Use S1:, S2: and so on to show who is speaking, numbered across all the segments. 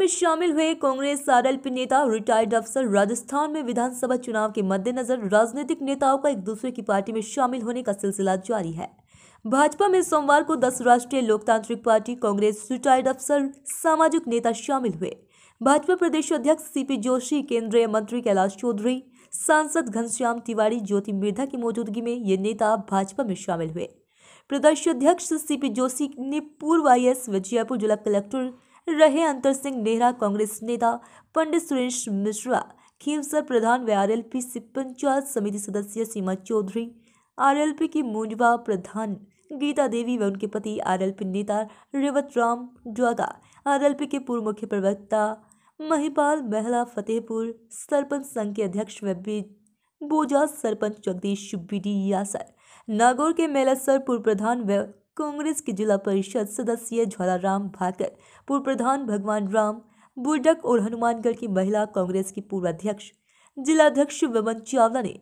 S1: में शामिल हुए कांग्रेस आरएलपी नेता रिटायर्ड अफसर राजस्थान में विधानसभा चुनाव के मद्देनजर राजनीतिक नेताओं का एक दूसरे की पार्टी में शामिल होने का सिलसिला जारी है भाजपा में सोमवार को दस राष्ट्रीय लोकतांत्रिक पार्टी कांग्रेस रिटायर्ड अफसर सामाजिक नेता शामिल हुए भाजपा प्रदेश अध्यक्ष सीपी जोशी केंद्रीय मंत्री कैलाश चौधरी सांसद घनश्याम तिवारी ज्योति मिर्धा की मौजूदगी में ये नेता भाजपा में शामिल हुए प्रदेश अध्यक्ष सीपी जोशी ने पूर्व आई एस विजयपुर जिला कलेक्टर रहे अंतर सिंह नेहरा कांग्रेस नेता पंडित सुरेश मिश्रा खेमसर प्रधान व पी से पंचायत समिति सदस्य सीमा चौधरी आरएलपी की मूंजवा प्रधान गीता देवी व उनके पति आरएलपी नेता रेवत राम ज्वादा आरएलपी के पूर्व मुख्य प्रवक्ता महिपाल महला फतेहपुर सरपंच संघ के अध्यक्ष व बोजा सरपंच जगदीश बी डी यासर नागौर के मेलासर पूर्व प्रधान व कांग्रेस के जिला परिषद सदस्य ज्वालाराम भाकर पूर्व प्रधान भगवान राम बुर्डक और हनुमानगढ़ की महिला कांग्रेस की पूर्व अध्यक्ष जिलाध्यक्ष वमन चावला ने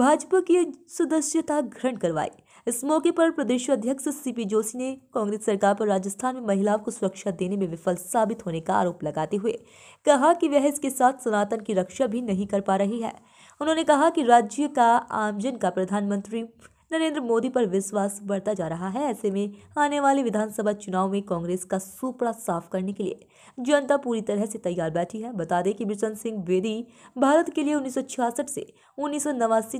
S1: भाजपा की सदस्यता ग्रहण करवाई इस मौके पर प्रदेश अध्यक्ष सीपी जोशी ने कांग्रेस सरकार पर राजस्थान में महिलाओं को सुरक्षा देने में विफल साबित होने का आरोप लगाते हुए कहा कि वह इसके साथ सनातन की रक्षा भी नहीं कर पा रही है उन्होंने कहा कि राज्य का आमजन का प्रधानमंत्री नरेंद्र मोदी पर विश्वास बढ़ता जा रहा है ऐसे में आने वाले विधानसभा चुनाव में कांग्रेस का सुपड़ा साफ करने के लिए जनता पूरी तरह से तैयार बैठी है बता दें कि बिशन सिंह बेदी भारत के लिए उन्नीस से उन्नीस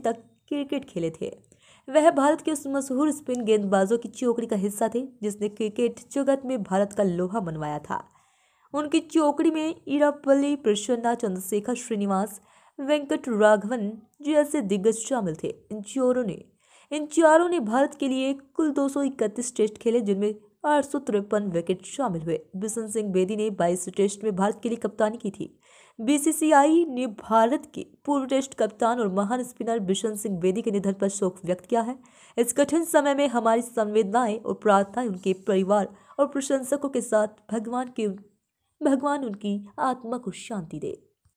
S1: तक क्रिकेट खेले थे वह भारत के उस मशहूर स्पिन गेंदबाजों की चौकड़ी का हिस्सा थे जिसने क्रिकेट जगत में भारत का लोहा मनवाया था उनकी चौकड़ी में इरापल्ली प्रसन्ना चंद्रशेखर श्रीनिवास वेंकट राघवन जैसे दिग्गज शामिल थे इन चोरों ने इन चारों ने भारत के लिए कुल दो टेस्ट खेले जिनमें आठ सौ तिरपन विकेट शामिल हुए बिशन सिंह बेदी ने 22 टेस्ट में भारत के लिए कप्तानी की थी बीसीसीआई ने भारत के पूर्व टेस्ट कप्तान और महान स्पिनर बिशन सिंह बेदी के निधन पर शोक व्यक्त किया है इस कठिन समय में हमारी संवेदनाएं और प्रार्थनाएं उनके परिवार और प्रशंसकों के साथ भगवान के भगवान उनकी आत्मा को शांति दे